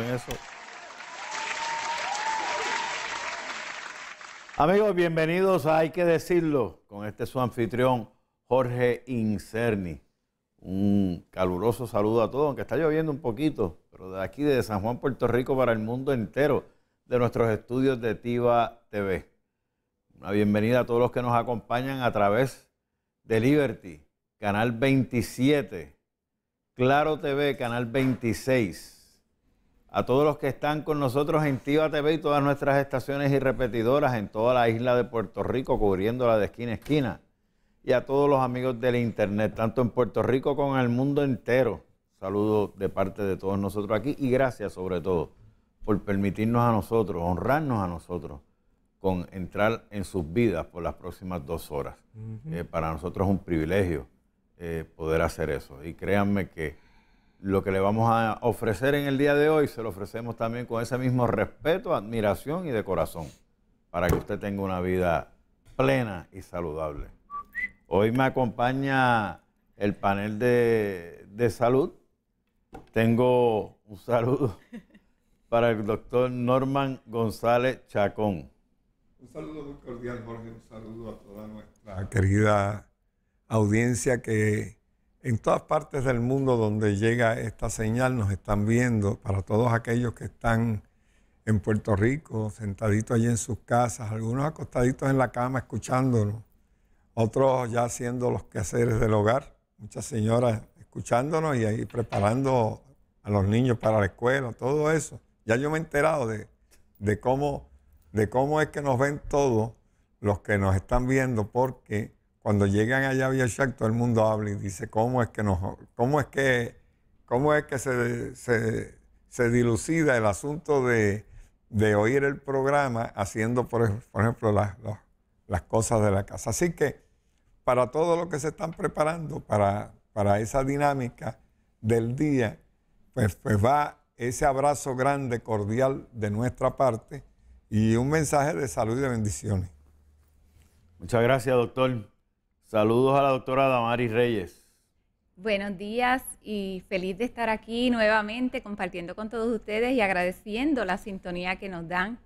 en eso. Amigos, bienvenidos Hay que decirlo con este su anfitrión Jorge Incerni. Un caluroso saludo a todos, aunque está lloviendo un poquito, pero de aquí, de San Juan, Puerto Rico, para el mundo entero, de nuestros estudios de Tiva TV. Una bienvenida a todos los que nos acompañan a través de Liberty, Canal 27, Claro TV, Canal 26 a todos los que están con nosotros en Tiva TV y todas nuestras estaciones y repetidoras en toda la isla de Puerto Rico, cubriéndola de esquina a esquina. Y a todos los amigos del Internet, tanto en Puerto Rico como en el mundo entero. Saludos de parte de todos nosotros aquí y gracias sobre todo por permitirnos a nosotros, honrarnos a nosotros con entrar en sus vidas por las próximas dos horas. Eh, para nosotros es un privilegio eh, poder hacer eso. Y créanme que lo que le vamos a ofrecer en el día de hoy se lo ofrecemos también con ese mismo respeto, admiración y de corazón, para que usted tenga una vida plena y saludable. Hoy me acompaña el panel de, salud. Tengo un saludo para el doctor Norman González Chacón. Un saludo muy cordial, Jorge. Un saludo a toda nuestra querida audiencia que en todas partes del mundo donde llega esta señal nos están viendo, para todos aquellos que están en Puerto Rico, sentaditos allí en sus casas, algunos acostaditos en la cama escuchándonos, otros ya haciendo los quehaceres del hogar, muchas señoras escuchándonos y ahí preparando a los niños para la escuela, todo eso. Ya yo me he enterado de, de cómo, de cómo es que nos ven todos los que nos están viendo, porque cuando llegan allá a Bioshock, todo el mundo habla y dice, ¿cómo es que, nos, cómo es que, cómo es que se, dilucida el asunto de, oír el programa haciendo, por, ejemplo, las, cosas de la casa? Así que para todo lo que se están preparando, para, esa dinámica del día, pues, pues va ese abrazo grande, cordial de nuestra parte y un mensaje de salud y de bendiciones. Muchas gracias, doctor. Saludos a la doctora Damaris Reyes. Buenos días y feliz de estar aquí nuevamente compartiendo con todos ustedes y agradeciendo la sintonía que nos dan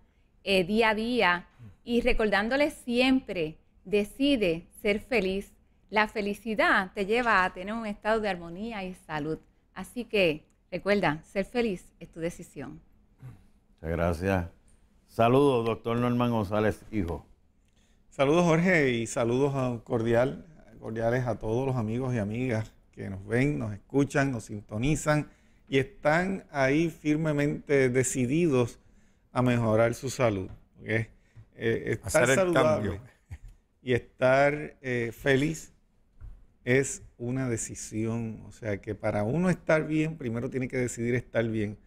eh, día a día y recordándoles siempre, decide ser feliz. La felicidad te lleva a tener un estado de armonía y salud. Así que recuerda, ser feliz es tu decisión. Muchas gracias. Saludos, doctor Norman González, hijo. Saludos Jorge y saludos ah, cordial, cordiales a todos los amigos y amigas que nos ven, nos escuchan, nos sintonizan y están ahí firmemente decididos a mejorar su salud. Eh, estar saludable y estar eh, feliz es una decisión. O sea que para uno estar bien, primero tiene que decidir estar bien.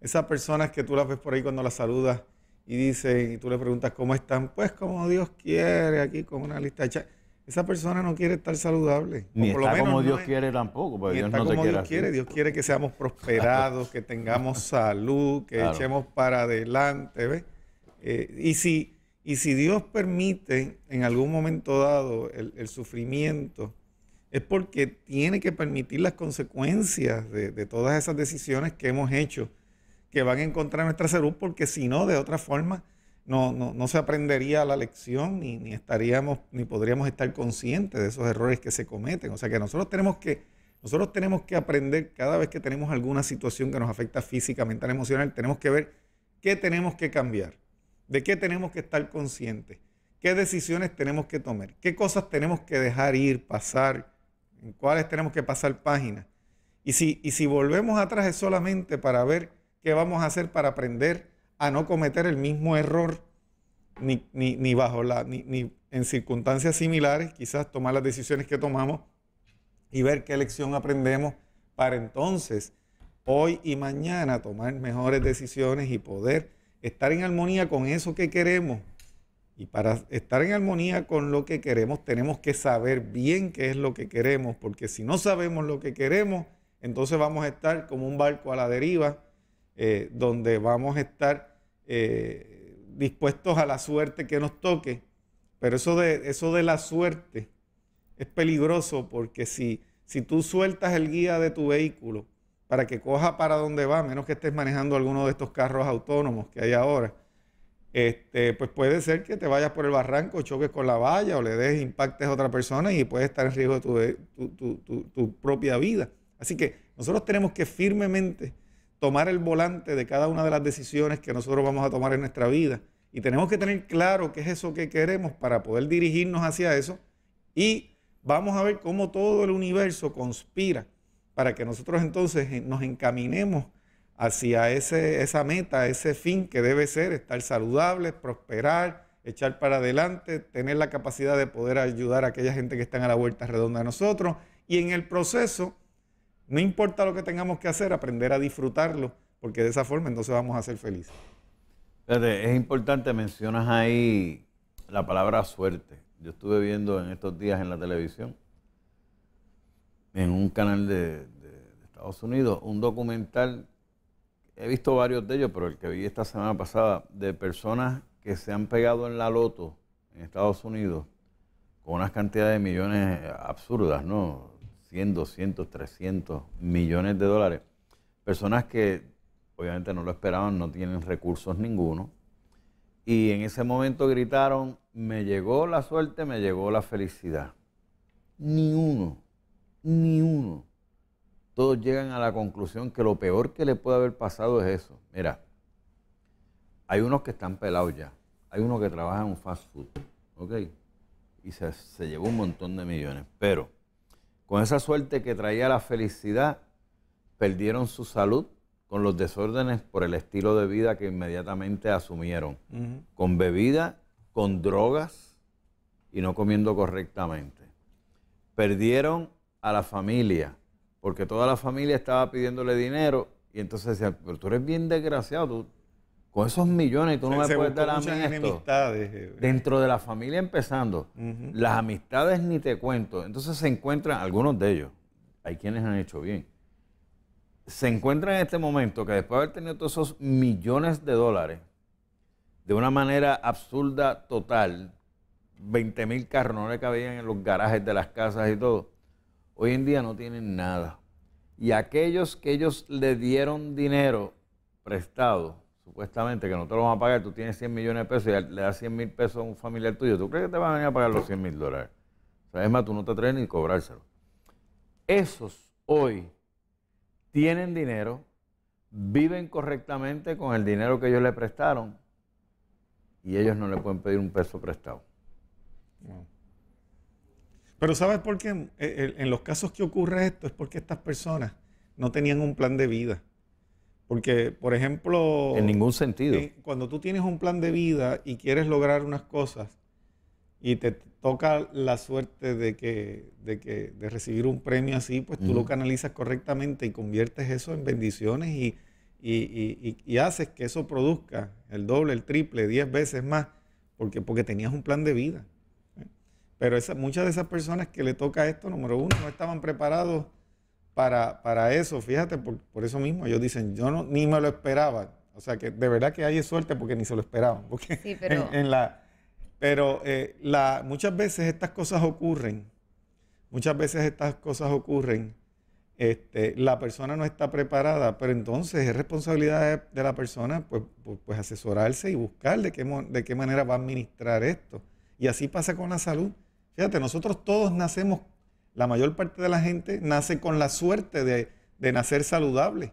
Esas personas que tú las ves por ahí cuando las saludas, y y tú le preguntas cómo están, pues como Dios quiere, aquí con una lista hecha. Esa persona no quiere estar saludable. Ni está como Dios quiere tampoco, pues está como Dios quiere. Dios quiere que seamos prosperados, que tengamos salud, que echemos para adelante. ¿ves? Eh, y, si, y si Dios permite en algún momento dado el, sufrimiento, es porque tiene que permitir las consecuencias de todas esas decisiones que hemos hecho que van a encontrar nuestra salud, porque si no, de otra forma, no, se aprendería la lección ni, ni, estaríamos, ni podríamos estar conscientes de esos errores que se cometen. O sea que nosotros tenemos que, nosotros tenemos que aprender cada vez que tenemos alguna situación que nos afecta física, mental, emocional, tenemos que ver qué tenemos que cambiar, de qué tenemos que estar conscientes, qué decisiones tenemos que tomar, qué cosas tenemos que dejar ir, pasar, en cuáles tenemos que pasar páginas. Y si, y si volvemos atrás es solamente para ver qué vamos a hacer para aprender a no cometer el mismo error, ni, bajo la, ni, en circunstancias similares, quizás tomar las decisiones que tomamos y ver qué lección aprendemos para entonces, hoy y mañana, tomar mejores decisiones y poder estar en armonía con eso que queremos. Y para estar en armonía con lo que queremos, tenemos que saber bien qué es lo que queremos, porque si no sabemos lo que queremos, entonces vamos a estar como un barco a la deriva, eh, donde vamos a estar eh, dispuestos a la suerte que nos toque. Pero eso de, eso de la suerte es peligroso porque si, si tú sueltas el guía de tu vehículo para que coja para donde va, menos que estés manejando alguno de estos carros autónomos que hay ahora, este, pues puede ser que te vayas por el barranco, choques con la valla o le des impactes a otra persona y puedes estar en riesgo de tu, tu propia vida. Así que nosotros tenemos que firmemente tomar el volante de cada una de las decisiones que nosotros vamos a tomar en nuestra vida. Y tenemos que tener claro qué es eso que queremos para poder dirigirnos hacia eso. Y vamos a ver cómo todo el universo conspira para que nosotros entonces nos encaminemos hacia ese, esa meta, ese fin que debe ser estar saludable prosperar, echar para adelante, tener la capacidad de poder ayudar a aquella gente que están a la vuelta redonda de nosotros y en el proceso no importa lo que tengamos que hacer, aprender a disfrutarlo, porque de esa forma entonces vamos a ser felices. Es importante, mencionas ahí la palabra suerte. Yo estuve viendo en estos días en la televisión, en un canal de, Estados Unidos, un documental, he visto varios de ellos, pero el que vi esta semana pasada, de personas que se han pegado en la loto en Estados Unidos con unas cantidades de millones absurdas, ¿no? 100, 200, 300 millones de dólares. Personas que obviamente no lo esperaban, no tienen recursos ninguno. Y en ese momento gritaron, me llegó la suerte, me llegó la felicidad. Ni uno, ni uno. Todos llegan a la conclusión que lo peor que le puede haber pasado es eso. Mira, hay unos que están pelados ya. Hay unos que trabajan en un fast food. ¿Ok? Y se, se llevó un montón de millones. Pero con esa suerte que traía la felicidad, perdieron su salud con los desórdenes por el estilo de vida que inmediatamente asumieron, con bebida, con drogas y no comiendo correctamente. Perdieron a la familia, porque toda la familia estaba pidiéndole dinero y entonces decían, pero tú eres bien desgraciado, tú, con esos millones tú no me puedes dar a mí esto. Eh, eh. Dentro de la familia empezando, las amistades ni te cuento. Entonces se encuentran, algunos de ellos, hay quienes han hecho bien, se encuentran en este momento que después de haber tenido todos esos millones de dólares, de una manera absurda total, 20 mil carros que habían en los garajes de las casas y todo, hoy en día no tienen nada. Y aquellos que ellos le dieron dinero prestado, supuestamente, que no te lo van a pagar, tú tienes 100 millones de pesos y le das 100 mil pesos a un familiar tuyo, ¿tú crees que te van a venir a pagar los 100 mil dólares? O es más, tú no te atreves ni cobrárselo. Esos hoy tienen dinero, viven correctamente con el dinero que ellos le prestaron y ellos no le pueden pedir un peso prestado. Pero ¿sabes por qué? En los casos que ocurre esto es porque estas personas no tenían un plan de vida. Porque, por ejemplo... En ningún sentido. Cuando tú tienes un plan de vida y quieres lograr unas cosas y te toca la suerte de, que, de, que, de recibir un premio así, pues tú lo canalizas correctamente y conviertes eso en bendiciones y, haces que eso produzca el doble, el triple, diez veces más, porque, porque tenías un plan de vida. ¿eh? Pero muchas de esas personas que le toca esto, número uno, no estaban preparados para, eso, fíjate, por, eso mismo ellos dicen, yo no, ni me lo esperaba. O sea que de verdad que hay suerte porque ni se lo esperaban. Porque pero... En, la, pero eh, la, muchas veces estas cosas ocurren, muchas veces estas cosas ocurren, este, la persona no está preparada, pero entonces es responsabilidad de, la persona pues, pues, pues, asesorarse y buscar de qué, de qué manera va a administrar esto. Y así pasa con la salud. Fíjate, nosotros todos nacemos la mayor parte de la gente nace con la suerte de, nacer saludable.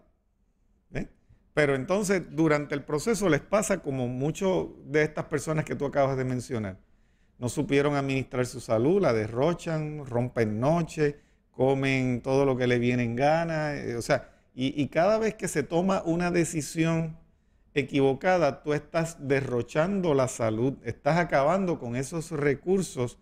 ¿eh? Pero entonces, durante el proceso les pasa como muchas de estas personas que tú acabas de mencionar. No supieron administrar su salud, la derrochan, rompen noche, comen todo lo que les viene en gana. Eh, o sea, y, y cada vez que se toma una decisión equivocada, tú estás derrochando la salud, estás acabando con esos recursos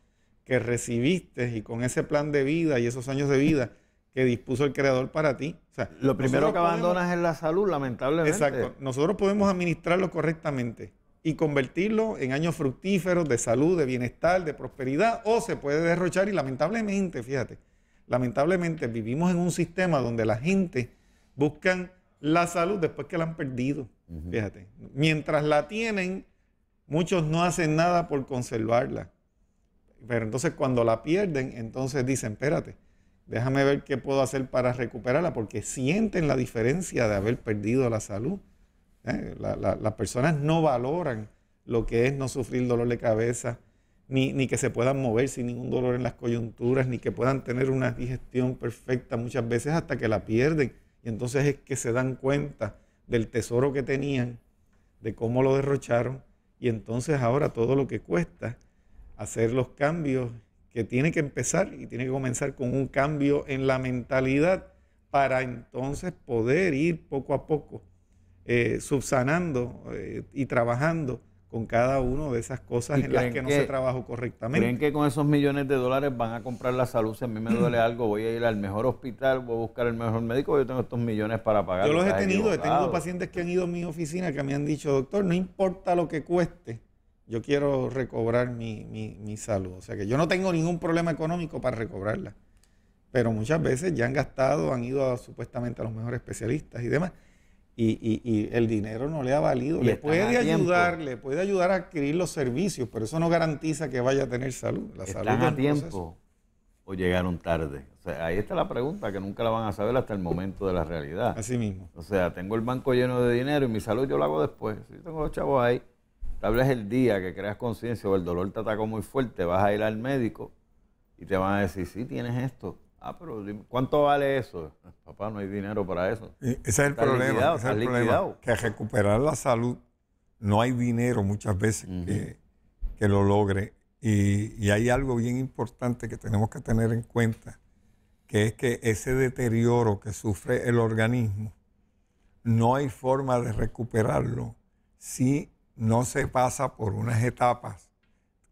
que recibiste y con ese plan de vida y esos años de vida que dispuso el creador para ti. lo primero que abandonas es la salud, lamentablemente. Exacto. Nosotros podemos administrarlo correctamente y convertirlo en años fructíferos de salud, de bienestar, de prosperidad, o se puede derrochar y lamentablemente, fíjate, lamentablemente vivimos en un sistema donde la gente busca la salud después que la han perdido, fíjate. Mientras la tienen, muchos no hacen nada por conservarla. Pero entonces cuando la pierden, entonces dicen, espérate, déjame ver qué puedo hacer para recuperarla, porque sienten la diferencia de haber perdido la salud. ¿eh? las personas no valoran lo que es no sufrir dolor de cabeza, ni, ni, que se puedan mover sin ningún dolor en las coyunturas, ni que puedan tener una digestión perfecta muchas veces hasta que la pierden. Y entonces es que se dan cuenta del tesoro que tenían, de cómo lo derrocharon, y entonces ahora todo lo que cuesta hacer los cambios que tiene que empezar y tiene que comenzar con un cambio en la mentalidad para entonces poder ir poco a poco eh, subsanando eh, y trabajando con cada una de esas cosas en las que no se trabajó correctamente. ¿Creen que con esos millones de dólares van a comprar la salud? Si a mí me duele algo, voy a ir al mejor hospital, voy a buscar el mejor médico, yo tengo estos millones para pagar. Yo los he tenido, he tenido pacientes que han ido a mi oficina que me han dicho, doctor, no importa lo que cueste, yo quiero recobrar mi, salud. O sea que yo no tengo ningún problema económico para recobrarla. Pero muchas veces ya han gastado, han ido a, supuestamente a los mejores especialistas y demás. Y, el dinero no le ha valido. Le puede ayudar, le puede ayudar a adquirir los servicios, pero eso no garantiza que vaya a tener salud. La ¿Están a tiempo o llegaron tarde? O sea, ahí está la pregunta que nunca la van a saber hasta el momento de la realidad. Así mismo. O sea, tengo el banco lleno de dinero y mi salud yo la hago después. Si tengo los chavos ahí, Tal vez el día que creas conciencia o el dolor te atacó muy fuerte, vas a ir al médico y te van a decir, sí, tienes esto. Ah, pero ¿cuánto vale eso? Papá, no hay dinero para eso. ese es el problema. Que recuperar la salud no hay dinero muchas veces que, lo logre. Y, y, hay algo bien importante que tenemos que tener en cuenta, que es que ese deterioro que sufre el organismo, no hay forma de recuperarlo si no se pasa por unas etapas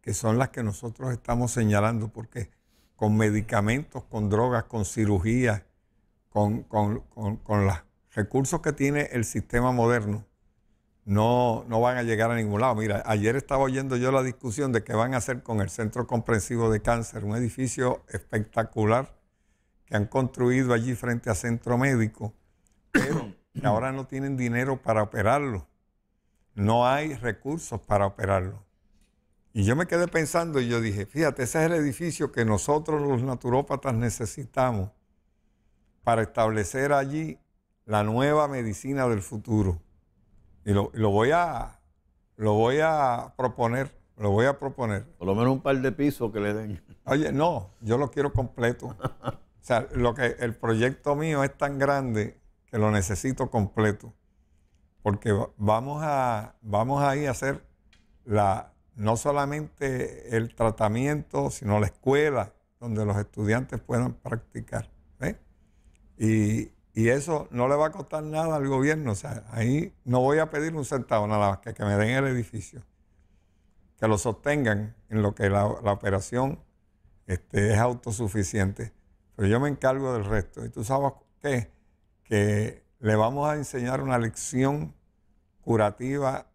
que son las que nosotros estamos señalando, porque con medicamentos, con drogas, con cirugías, con, los recursos que tiene el sistema moderno, no, no van a llegar a ningún lado. Mira, ayer estaba oyendo yo la discusión de qué van a hacer con el Centro Comprensivo de Cáncer, un edificio espectacular que han construido allí frente a Centro Médico, pero ahora no tienen dinero para operarlo no hay recursos para operarlo. Y yo me quedé pensando y yo dije, fíjate, ese es el edificio que nosotros los naturópatas necesitamos para establecer allí la nueva medicina del futuro. Y lo, voy a lo voy a proponer, lo voy a proponer. Por lo menos un par de pisos que le den. Oye, no, yo lo quiero completo. o sea, lo que el proyecto mío es tan grande que lo necesito completo porque vamos a, vamos a ir a hacer la, no solamente el tratamiento, sino la escuela donde los estudiantes puedan practicar. ¿eh? Y, eso no le va a costar nada al gobierno. O sea, ahí no voy a pedir un centavo nada más que, que me den el edificio, que lo sostengan en lo que la, operación este, es autosuficiente. Pero yo me encargo del resto. Y tú sabes qué? Que le vamos a enseñar una lección curativa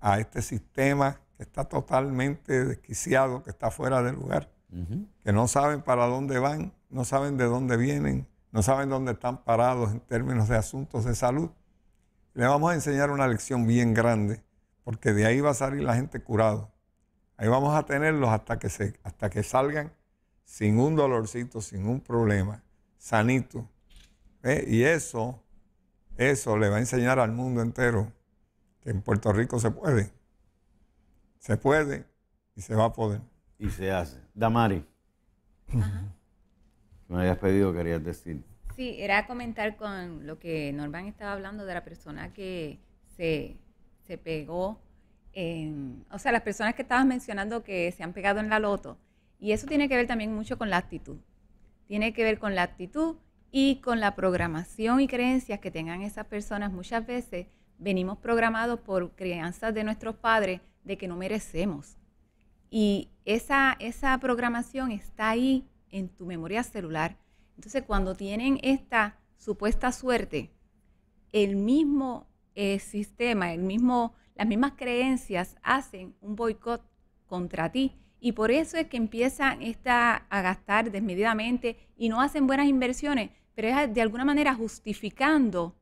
a este sistema que está totalmente desquiciado, que está fuera de lugar, que no saben para dónde van, no saben de dónde vienen, no saben dónde están parados en términos de asuntos de salud. Le vamos a enseñar una lección bien grande, porque de ahí va a salir la gente curada. Ahí vamos a tenerlos hasta que, se, hasta que salgan sin un dolorcito, sin un problema, sanito. ¿Eh? Y eso, eso le va a enseñar al mundo entero en Puerto Rico se puede. Se puede y se va a poder. Y se hace. Damari. Me habías pedido, querías decir. Sí, era comentar con lo que Norman estaba hablando de la persona que se, pegó, o sea, las personas que estabas mencionando que se han pegado en la loto. Y eso tiene que ver también mucho con la actitud. Tiene que ver con la actitud y con la programación y creencias que tengan esas personas. Muchas veces venimos programados por crianzas de nuestros padres de que no merecemos. Y esa, esa programación está ahí en tu memoria celular. Entonces, cuando tienen esta supuesta suerte, el mismo eh, sistema, el mismo, las mismas creencias hacen un boicot contra ti. Y por eso es que empiezan a gastar desmedidamente y no hacen buenas inversiones, pero es de alguna manera justificando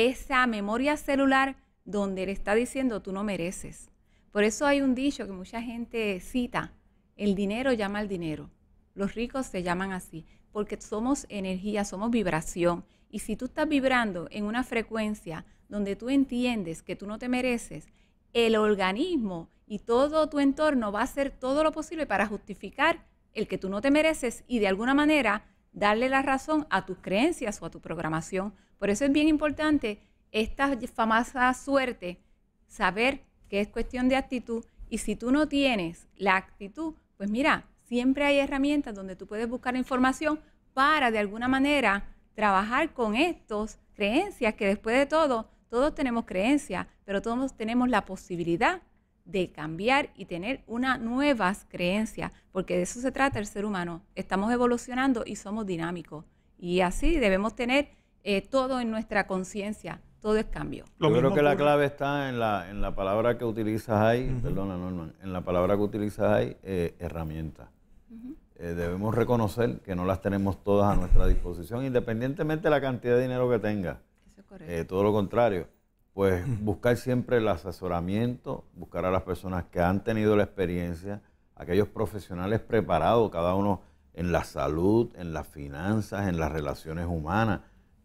esa memoria celular donde le está diciendo tú no mereces. Por eso hay un dicho que mucha gente cita, el dinero llama al dinero. Los ricos se llaman así, porque somos energía, somos vibración. Y si tú estás vibrando en una frecuencia donde tú entiendes que tú no te mereces, el organismo y todo tu entorno va a hacer todo lo posible para justificar el que tú no te mereces y de alguna manera darle la razón a tus creencias o a tu programación. Por eso es bien importante esta famosa suerte, saber que es cuestión de actitud y si tú no tienes la actitud, pues mira, siempre hay herramientas donde tú puedes buscar información para de alguna manera trabajar con estas creencias que después de todo, todos tenemos creencias, pero todos tenemos la posibilidad de cambiar y tener unas nuevas creencias, porque de eso se trata el ser humano. Estamos evolucionando y somos dinámicos. Y así debemos tener eh, todo en nuestra conciencia, todo es cambio. Lo Yo creo que la clave está en la, en la palabra que utilizas ahí, perdona Norman, en la palabra que utilizas ahí, herramientas eh, herramienta. Eh, debemos reconocer que no las tenemos todas a nuestra disposición, independientemente de la cantidad de dinero que tenga. Eso todo lo contrario pues buscar siempre el asesoramiento, buscar a las personas que han tenido la experiencia, aquellos profesionales preparados, cada uno en la salud, en las finanzas, en las relaciones humanas,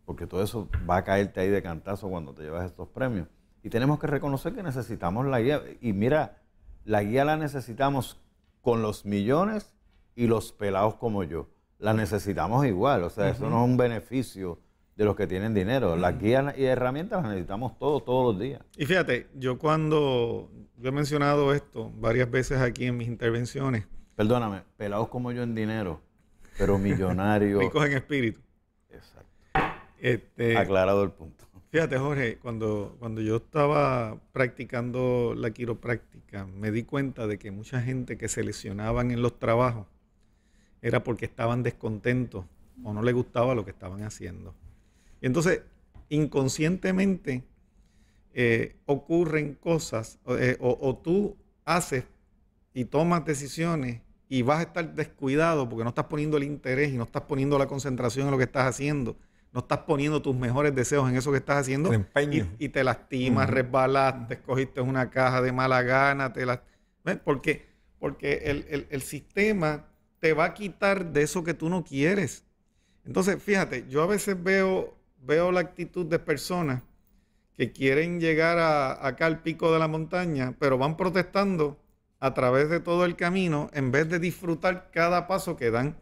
porque todo eso va a caerte ahí de cantazo cuando te llevas estos premios. Y tenemos que reconocer que necesitamos la guía. Y mira, la guía la necesitamos con los millones y los pelados como yo. La necesitamos igual, o sea, eso no es un beneficio de los que tienen dinero. Las guías y herramientas las necesitamos todos, todos los días. Y fíjate, yo cuando, yo he mencionado esto varias veces aquí en mis intervenciones. Perdóname, pelados como yo en dinero, pero millonarios. Ricos en espíritu. Exacto. Este, Aclarado el punto. Fíjate, Jorge, cuando, cuando yo estaba practicando la quiropráctica, me di cuenta de que mucha gente que se lesionaban en los trabajos era porque estaban descontentos o no les gustaba lo que estaban haciendo. Entonces, inconscientemente eh, ocurren cosas eh, o, tú haces y tomas decisiones y vas a estar descuidado porque no estás poniendo el interés y no estás poniendo la concentración en lo que estás haciendo no estás poniendo tus mejores deseos en eso que estás haciendo. Y, y, te lastimas, resbalaste, escogiste una caja de mala gana, te Porque, porque el, sistema te va a quitar de eso que tú no quieres. Entonces, fíjate, yo a veces veo veo la actitud de personas que quieren llegar a, acá al pico de la montaña, pero van protestando a través de todo el camino en vez de disfrutar cada paso que dan.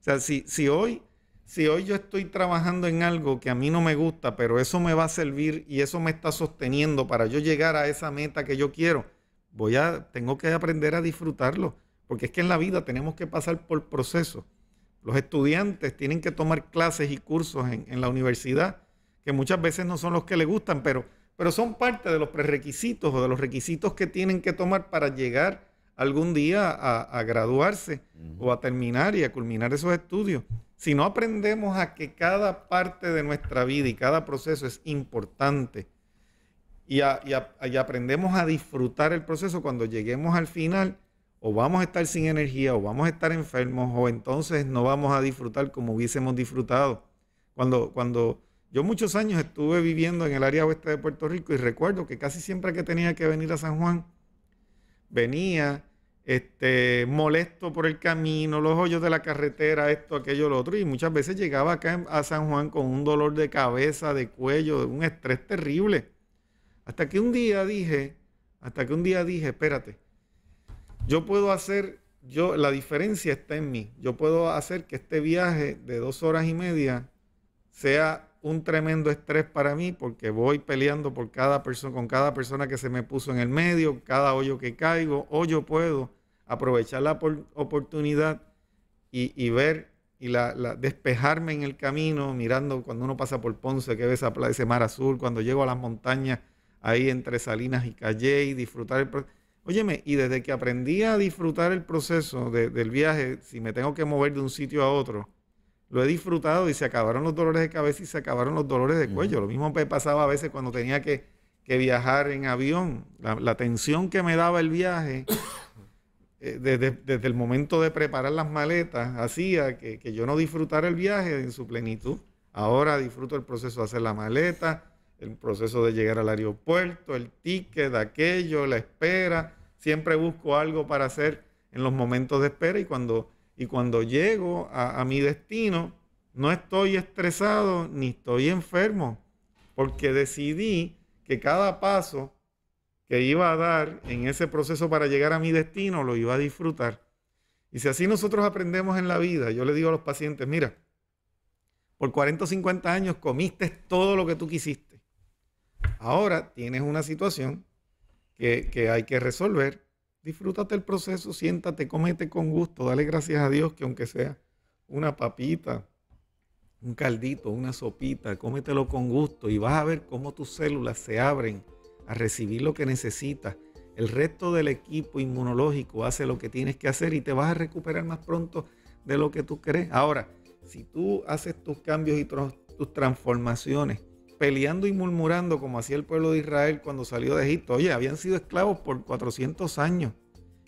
O sea, si, si, hoy, si hoy yo estoy trabajando en algo que a mí no me gusta, pero eso me va a servir y eso me está sosteniendo para yo llegar a esa meta que yo quiero, voy a, tengo que aprender a disfrutarlo, porque es que en la vida tenemos que pasar por procesos. Los estudiantes tienen que tomar clases y cursos en, la universidad, que muchas veces no son los que les gustan, pero, pero son parte de los prerequisitos o de los requisitos que tienen que tomar para llegar algún día a, graduarse o a terminar y a culminar esos estudios. Si no aprendemos a que cada parte de nuestra vida y cada proceso es importante y aprendemos a disfrutar el proceso cuando lleguemos al final, o vamos a estar sin energía o vamos a estar enfermos o entonces no vamos a disfrutar como hubiésemos disfrutado. Cuando, cuando yo muchos años estuve viviendo en el área oeste de Puerto Rico y recuerdo que casi siempre que tenía que venir a San Juan, venía este, molesto por el camino, los hoyos de la carretera, esto, aquello, lo otro. Y muchas veces llegaba acá a San Juan con un dolor de cabeza, de cuello, un estrés terrible. Hasta que un día dije, hasta que un día dije, espérate, yo puedo hacer, yo, la diferencia está en mí. Yo puedo hacer que este viaje de dos horas y media sea un tremendo estrés para mí porque voy peleando por cada persona, con cada persona que se me puso en el medio, cada hoyo que caigo, o yo puedo aprovechar la oportunidad y, ver y la, despejarme en el camino, mirando cuando uno pasa por Ponce, que ve esa ese mar azul, cuando llego a las montañas ahí entre Salinas y Calle y disfrutar el Óyeme, y desde que aprendí a disfrutar el proceso del viaje, si me tengo que mover de un sitio a otro, lo he disfrutado y se acabaron los dolores de cabeza y se acabaron los dolores de cuello. Lo mismo me pasaba a veces cuando tenía que, viajar en avión. La, tensión que me daba el viaje, eh, desde, el momento de preparar las maletas, hacía que, que yo no disfrutara el viaje en su plenitud. Ahora disfruto el proceso de hacer la maleta, el proceso de llegar al aeropuerto, el ticket, aquello, la espera. Siempre busco algo para hacer en los momentos de espera y cuando, y cuando llego a, a mi destino, no estoy estresado ni estoy enfermo, porque decidí que cada paso que iba a dar en ese proceso para llegar a mi destino lo iba a disfrutar. Y si así nosotros aprendemos en la vida, yo le digo a los pacientes, mira, por 40 o 50 años comiste todo lo que tú quisiste Ahora tienes una situación que, hay que resolver. Disfrútate el proceso, siéntate, cómete con gusto, dale gracias a Dios que aunque sea una papita, un caldito, una sopita, cómetelo con gusto y vas a ver cómo tus células se abren a recibir lo que necesitas. El resto del equipo inmunológico hace lo que tienes que hacer y te vas a recuperar más pronto de lo que tú crees. Ahora, si tú haces tus cambios y tus transformaciones peleando y murmurando como hacía el pueblo de Israel cuando salió de Egipto. Oye, habían sido esclavos por 400 años.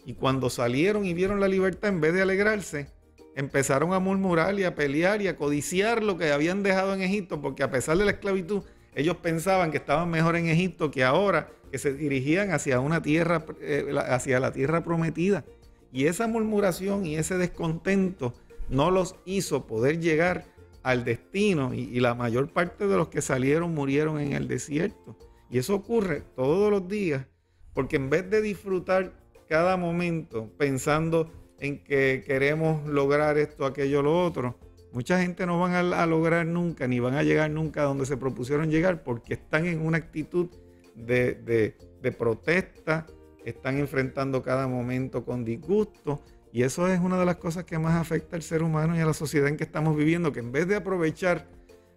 Y cuando salieron y vieron la libertad, en vez de alegrarse, empezaron a murmurar y a pelear y a codiciar lo que habían dejado en Egipto, porque a pesar de la esclavitud, ellos pensaban que estaban mejor en Egipto que ahora, que se dirigían hacia una tierra, eh, hacia la tierra prometida. Y esa murmuración y ese descontento no los hizo poder llegar al destino y, la mayor parte de los que salieron murieron en el desierto. Y eso ocurre todos los días, porque en vez de disfrutar cada momento pensando en que queremos lograr esto, aquello, lo otro, mucha gente no van a, lograr nunca, ni van a llegar nunca a donde se propusieron llegar, porque están en una actitud de, de, de protesta, están enfrentando cada momento con disgusto y eso es una de las cosas que más afecta al ser humano y a la sociedad en que estamos viviendo, que en vez de aprovechar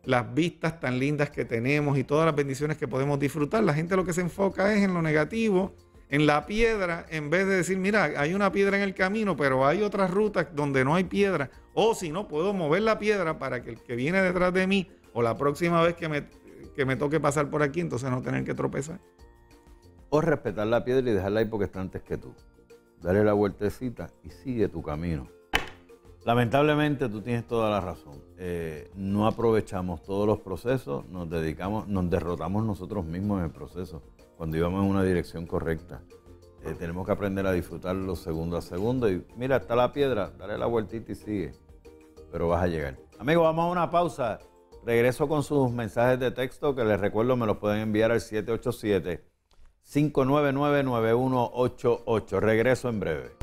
las vistas tan lindas que tenemos y todas las bendiciones que podemos disfrutar, la gente lo que se enfoca es en lo negativo, en la piedra, en vez de decir, mira, hay una piedra en el camino, pero hay otras rutas donde no hay piedra, o si no, puedo mover la piedra para que el que viene detrás de mí o la próxima vez que me, me toque pasar por aquí, entonces no tener que tropezar. O respetar la piedra y dejarla ahí porque está antes que tú dale la vueltecita y sigue tu camino. Lamentablemente tú tienes toda la razón. Eh, no aprovechamos todos los procesos, nos dedicamos, nos derrotamos nosotros mismos en el proceso, cuando íbamos en una dirección correcta. Eh, tenemos que aprender a disfrutarlo segundo a segundo y mira, está la piedra, dale la vueltita y sigue, pero vas a llegar. Amigos, vamos a una pausa. Regreso con sus mensajes de texto que les recuerdo me los pueden enviar al 787. 599-9188. Regreso en breve.